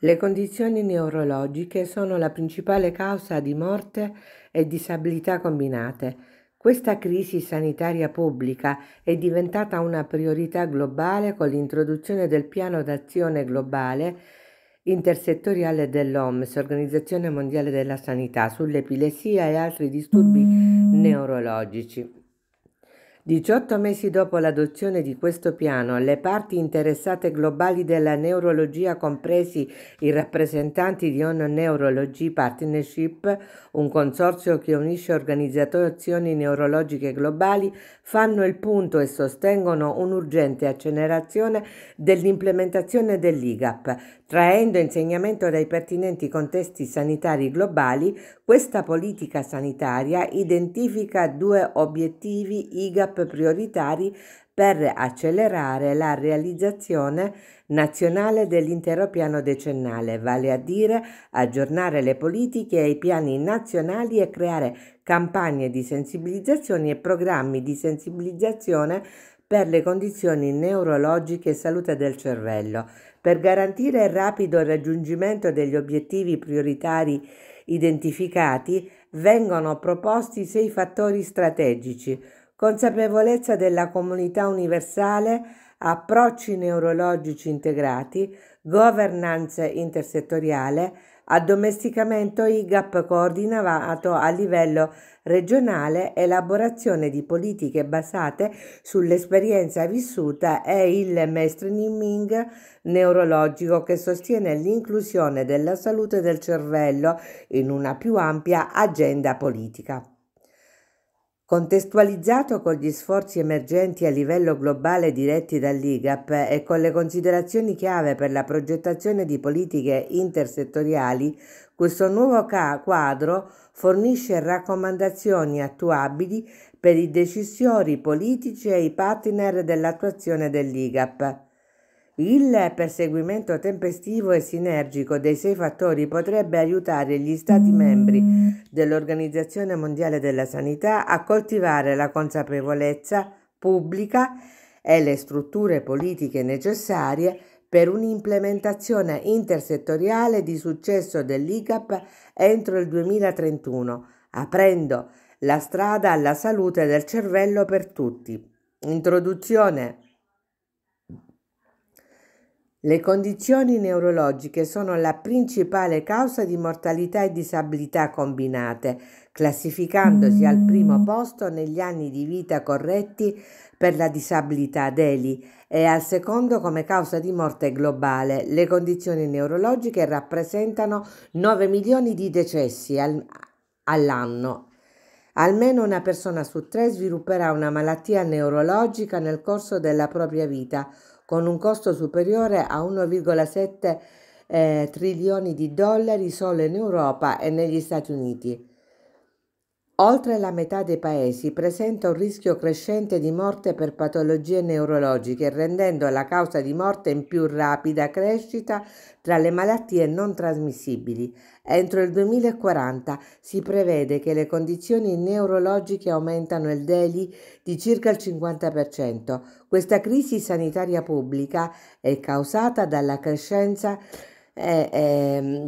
Le condizioni neurologiche sono la principale causa di morte e disabilità combinate. Questa crisi sanitaria pubblica è diventata una priorità globale con l'introduzione del piano d'azione globale intersettoriale dell'OMS, Organizzazione Mondiale della Sanità, sull'epilessia e altri disturbi mm. neurologici. 18 mesi dopo l'adozione di questo piano, le parti interessate globali della neurologia, compresi i rappresentanti di On Neurology Partnership, un consorzio che unisce organizzazioni neurologiche globali, fanno il punto e sostengono un'urgente accelerazione dell'implementazione dell'IGAP, Traendo insegnamento dai pertinenti contesti sanitari globali, questa politica sanitaria identifica due obiettivi IGAP prioritari per accelerare la realizzazione nazionale dell'intero piano decennale, vale a dire aggiornare le politiche e i piani nazionali e creare campagne di sensibilizzazione e programmi di sensibilizzazione per le condizioni neurologiche e salute del cervello per garantire il rapido raggiungimento degli obiettivi prioritari identificati, vengono proposti sei fattori strategici, consapevolezza della comunità universale, approcci neurologici integrati, governance intersettoriale, Addomesticamento IGAP coordinato a livello regionale, elaborazione di politiche basate sull'esperienza vissuta e il mainstreaming neurologico che sostiene l'inclusione della salute del cervello in una più ampia agenda politica. Contestualizzato con gli sforzi emergenti a livello globale diretti dall'IGAP e con le considerazioni chiave per la progettazione di politiche intersettoriali, questo nuovo quadro fornisce raccomandazioni attuabili per i decisori politici e i partner dell'attuazione dell'IGAP. Il perseguimento tempestivo e sinergico dei sei fattori potrebbe aiutare gli Stati membri mm. dell'Organizzazione Mondiale della Sanità a coltivare la consapevolezza pubblica e le strutture politiche necessarie per un'implementazione intersettoriale di successo dell'ICAP entro il 2031, aprendo la strada alla salute del cervello per tutti. Introduzione le condizioni neurologiche sono la principale causa di mortalità e disabilità combinate, classificandosi al primo mm. posto negli anni di vita corretti per la disabilità DELI e al secondo come causa di morte globale. Le condizioni neurologiche rappresentano 9 milioni di decessi al, all'anno. Almeno una persona su tre svilupperà una malattia neurologica nel corso della propria vita con un costo superiore a 1,7 eh, trilioni di dollari solo in Europa e negli Stati Uniti. Oltre la metà dei paesi presenta un rischio crescente di morte per patologie neurologiche, rendendo la causa di morte in più rapida crescita tra le malattie non trasmissibili. Entro il 2040 si prevede che le condizioni neurologiche aumentano il daily di circa il 50%. Questa crisi sanitaria pubblica è causata dalla crescenza eh, eh,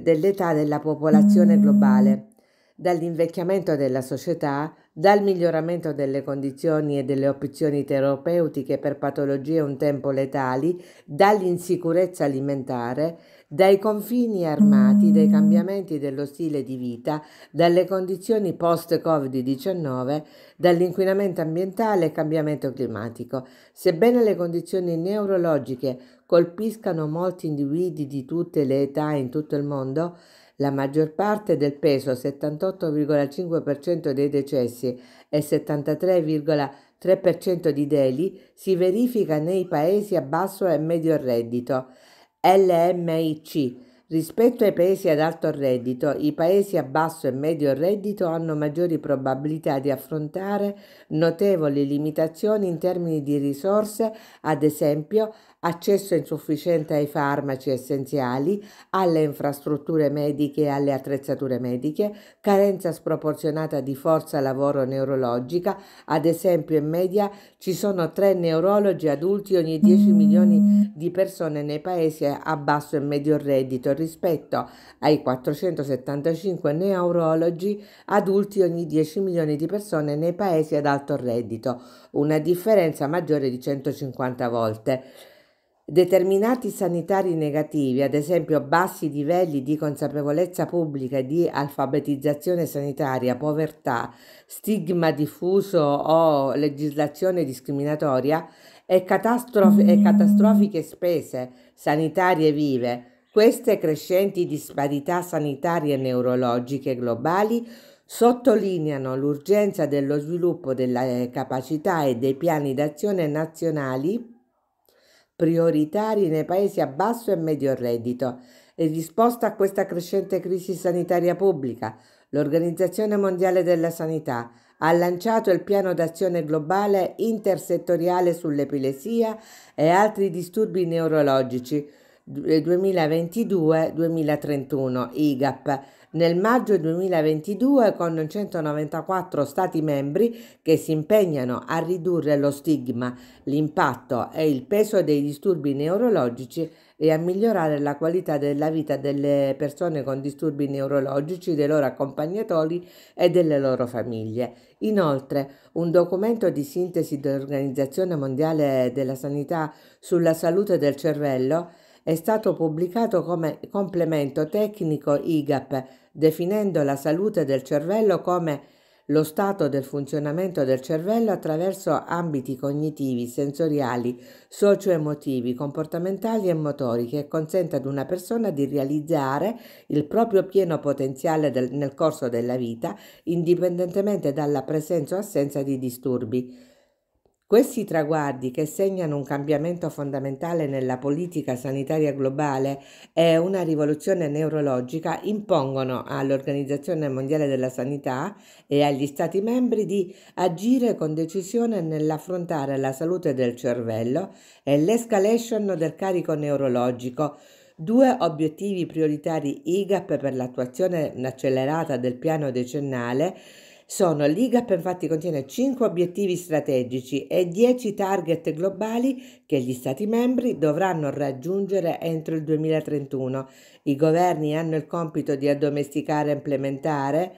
dell'età della popolazione mm. globale dall'invecchiamento della società, dal miglioramento delle condizioni e delle opzioni terapeutiche per patologie un tempo letali, dall'insicurezza alimentare, dai confini armati, dai mm. cambiamenti dello stile di vita, dalle condizioni post-Covid-19, dall'inquinamento ambientale e cambiamento climatico. Sebbene le condizioni neurologiche colpiscano molti individui di tutte le età in tutto il mondo, la maggior parte del peso, 78,5% dei decessi e 73,3% di deli, si verifica nei paesi a basso e medio reddito. LMIC Rispetto ai paesi ad alto reddito, i paesi a basso e medio reddito hanno maggiori probabilità di affrontare notevoli limitazioni in termini di risorse, ad esempio accesso insufficiente ai farmaci essenziali, alle infrastrutture mediche e alle attrezzature mediche, carenza sproporzionata di forza lavoro neurologica, ad esempio in media ci sono tre neurologi adulti ogni 10 milioni mm. di persone nei paesi a basso e medio reddito rispetto ai 475 neurologi adulti ogni 10 milioni di persone nei paesi ad alto reddito, una differenza maggiore di 150 volte. Determinati sanitari negativi, ad esempio bassi livelli di consapevolezza pubblica e di alfabetizzazione sanitaria, povertà, stigma diffuso o legislazione discriminatoria e, catastrof- e mm. catastrofiche spese sanitarie vive, queste crescenti disparità sanitarie e neurologiche globali sottolineano l'urgenza dello sviluppo delle eh, capacità e dei piani d'azione nazionali prioritari nei paesi a basso e medio reddito. In risposta a questa crescente crisi sanitaria pubblica, l'Organizzazione Mondiale della Sanità ha lanciato il piano d'azione globale intersettoriale sull'epilessia e altri disturbi neurologici, 2022-2031 eh, IGAP nel maggio 2022 con 194 Stati membri che si impegnano a ridurre lo stigma, l'impatto e il peso dei disturbi neurologici e a migliorare la qualità della vita delle persone con disturbi neurologici, dei loro accompagnatori e delle loro famiglie. Inoltre, un documento di sintesi dell'Organizzazione Mondiale della Sanità sulla salute del cervello è stato pubblicato come complemento tecnico IGAP, definendo la salute del cervello come lo stato del funzionamento del cervello attraverso ambiti cognitivi, sensoriali, socio-emotivi, comportamentali e motori che consente ad una persona di realizzare il proprio pieno potenziale del, nel corso della vita, indipendentemente dalla presenza o assenza di disturbi. Questi traguardi, che segnano un cambiamento fondamentale nella politica sanitaria globale e una rivoluzione neurologica, impongono all'Organizzazione Mondiale della Sanità e agli Stati membri di agire con decisione nell'affrontare la salute del cervello e l'escalation del carico neurologico, Due obiettivi prioritari IGAP per l'attuazione accelerata del piano decennale sono l'IGAP infatti contiene 5 obiettivi strategici e 10 target globali che gli Stati membri dovranno raggiungere entro il 2031. I governi hanno il compito di addomesticare e implementare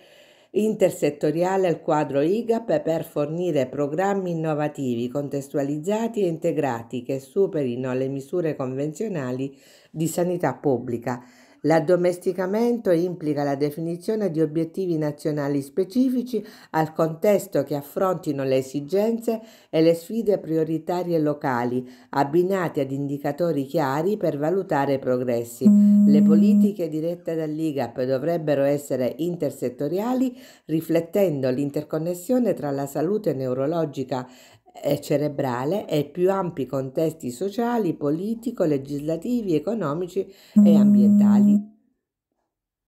intersettoriale il quadro IGAP per fornire programmi innovativi, contestualizzati e integrati che superino le misure convenzionali di sanità pubblica. L'addomesticamento implica la definizione di obiettivi nazionali specifici al contesto che affrontino le esigenze e le sfide prioritarie locali, abbinati ad indicatori chiari per valutare i progressi. Le mm. politiche dirette dall'IGAP dovrebbero essere intersettoriali, riflettendo l'interconnessione tra la salute neurologica cerebrale e i più ampi contesti sociali, politico, legislativi, economici e ambientali. Mm.